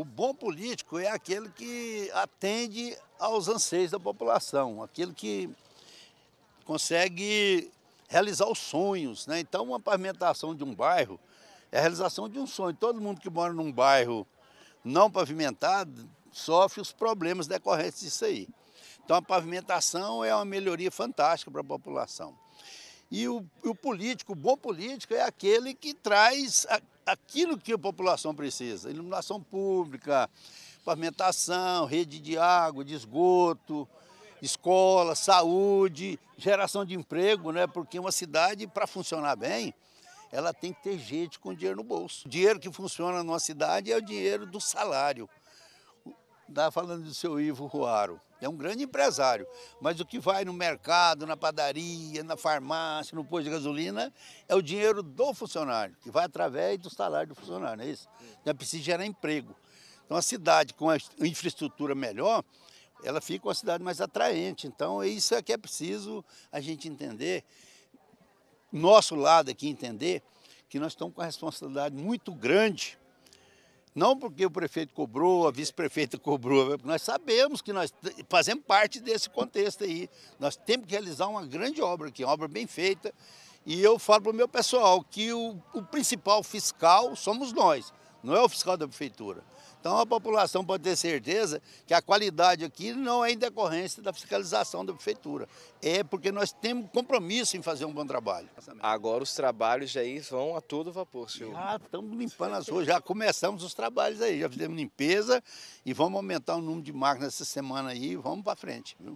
O bom político é aquele que atende aos anseios da população, aquele que consegue realizar os sonhos. Né? Então, uma pavimentação de um bairro é a realização de um sonho. Todo mundo que mora num bairro não pavimentado sofre os problemas decorrentes disso aí. Então, a pavimentação é uma melhoria fantástica para a população. E o, e o político, o bom político, é aquele que traz a, aquilo que a população precisa: iluminação pública, pavimentação, rede de água, de esgoto, escola, saúde, geração de emprego, né? Porque uma cidade, para funcionar bem, ela tem que ter gente com dinheiro no bolso. O dinheiro que funciona numa cidade é o dinheiro do salário. Estava tá falando do seu Ivo Ruaro. É um grande empresário, mas o que vai no mercado, na padaria, na farmácia, no posto de gasolina, é o dinheiro do funcionário, que vai através do salário do funcionário, não é isso? Já precisa gerar emprego. Então, a cidade com a infraestrutura melhor, ela fica uma cidade mais atraente. Então, é isso é que é preciso a gente entender, nosso lado aqui entender, que nós estamos com uma responsabilidade muito grande não porque o prefeito cobrou, a vice-prefeita cobrou, é nós sabemos que nós fazemos parte desse contexto aí. Nós temos que realizar uma grande obra aqui, uma obra bem feita. E eu falo para o meu pessoal que o, o principal fiscal somos nós não é o fiscal da prefeitura. Então a população pode ter certeza que a qualidade aqui não é em decorrência da fiscalização da prefeitura. É porque nós temos compromisso em fazer um bom trabalho. Agora os trabalhos aí vão a todo vapor, senhor. Ah, estamos limpando as ruas, já começamos os trabalhos aí, já fizemos limpeza e vamos aumentar o número de máquinas essa semana aí e vamos para frente. Viu?